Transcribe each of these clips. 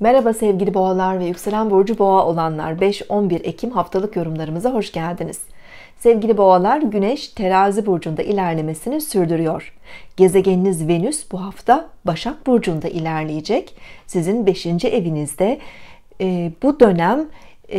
Merhaba sevgili boğalar ve yükselen burcu boğa olanlar 5-11 Ekim haftalık yorumlarımıza hoş geldiniz. Sevgili boğalar güneş terazi burcunda ilerlemesini sürdürüyor. Gezegeniniz venüs bu hafta başak burcunda ilerleyecek. Sizin 5. evinizde e, bu dönem e,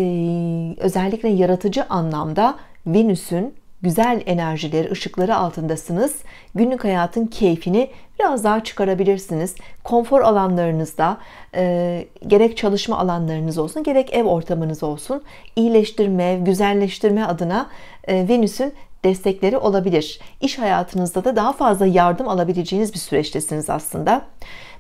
özellikle yaratıcı anlamda venüsün güzel enerjileri, ışıkları altındasınız. Günlük hayatın keyfini biraz daha çıkarabilirsiniz. Konfor alanlarınızda e, gerek çalışma alanlarınız olsun, gerek ev ortamınız olsun iyileştirme, güzelleştirme adına e, Venüs'ün destekleri olabilir. İş hayatınızda da daha fazla yardım alabileceğiniz bir süreçtesiniz aslında.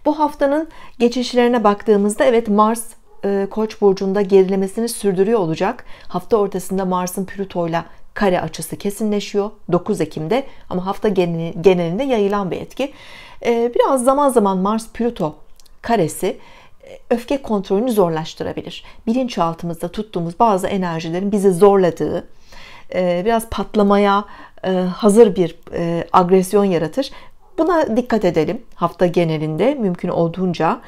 Bu haftanın geçişlerine baktığımızda evet Mars e, Koç burcunda gerilemesini sürdürüyor olacak. Hafta ortasında Mars'ın Plüto'yla kare açısı kesinleşiyor 9 Ekim'de ama hafta genelinde yayılan bir etki. Ee, biraz zaman zaman Mars-Plüto karesi e, öfke kontrolünü zorlaştırabilir. Bilinçaltımızda tuttuğumuz bazı enerjilerin bizi zorladığı, e, biraz patlamaya e, hazır bir agresyon yaratır. Buna dikkat edelim hafta genelinde mümkün olduğunca.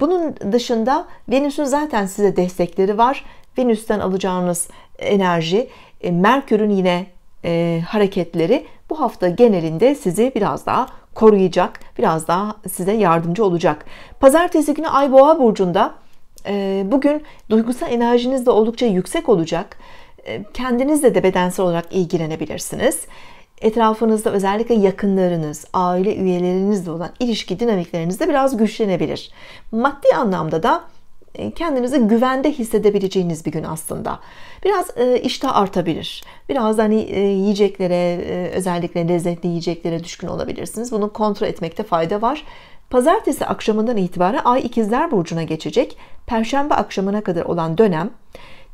Bunun dışında Venüs'ün zaten size destekleri var. Venüs'ten alacağınız enerji, e, Merkür'ün yine e, hareketleri bu hafta genelinde sizi biraz daha koruyacak, biraz daha size yardımcı olacak. Pazartesi günü Ay Boğa burcunda e, bugün duygusal enerjiniz de oldukça yüksek olacak. E, kendinizle de bedensel olarak ilgilenebilirsiniz. Etrafınızda özellikle yakınlarınız, aile üyelerinizle olan ilişki dinamiklerinizde biraz güçlenebilir. Maddi anlamda da e, kendinizi güvende hissedebileceğiniz bir gün aslında. Biraz e, iştah artabilir. Biraz hani e, yiyeceklere, özellikle lezzetli yiyeceklere düşkün olabilirsiniz. Bunu kontrol etmekte fayda var. Pazartesi akşamından itibaren Ay ikizler burcuna geçecek. Perşembe akşamına kadar olan dönem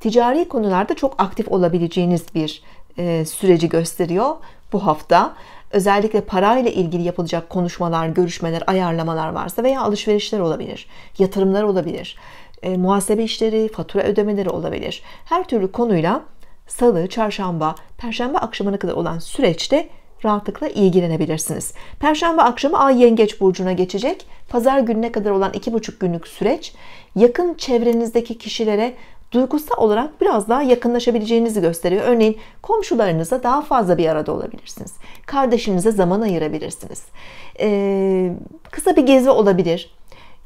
ticari konularda çok aktif olabileceğiniz bir süreci gösteriyor bu hafta. Özellikle parayla ilgili yapılacak konuşmalar, görüşmeler, ayarlamalar varsa veya alışverişler olabilir, yatırımlar olabilir e, muhasebe işleri, fatura ödemeleri olabilir. Her türlü konuyla salı, çarşamba, perşembe akşamına kadar olan süreçte rahatlıkla ilgilenebilirsiniz. Perşembe akşamı Ay Yengeç Burcu'na geçecek. Pazar gününe kadar olan 2,5 günlük süreç yakın çevrenizdeki kişilere duygusal olarak biraz daha yakınlaşabileceğinizi gösteriyor. Örneğin komşularınıza daha fazla bir arada olabilirsiniz. Kardeşinize zaman ayırabilirsiniz. Ee, kısa bir gezi olabilir.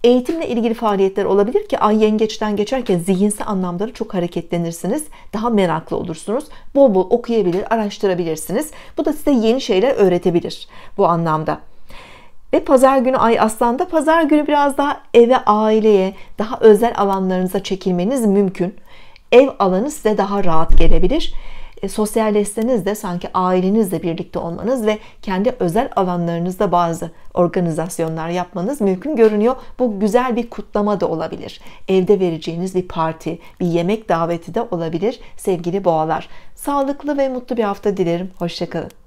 Eğitimle ilgili faaliyetler olabilir ki ay yengeçten geçerken zihinsel anlamları çok hareketlenirsiniz. Daha meraklı olursunuz. Bol bol okuyabilir, araştırabilirsiniz. Bu da size yeni şeyler öğretebilir bu anlamda. Ve pazar günü ay aslanda pazar günü biraz daha eve, aileye, daha özel alanlarınıza çekilmeniz mümkün. Ev alanı size daha rahat gelebilir e, sosyalleşseniz de sanki ailenizle birlikte olmanız ve kendi özel alanlarınızda bazı organizasyonlar yapmanız mümkün görünüyor. Bu güzel bir kutlama da olabilir. Evde vereceğiniz bir parti, bir yemek daveti de olabilir sevgili boğalar. Sağlıklı ve mutlu bir hafta dilerim. Hoşçakalın.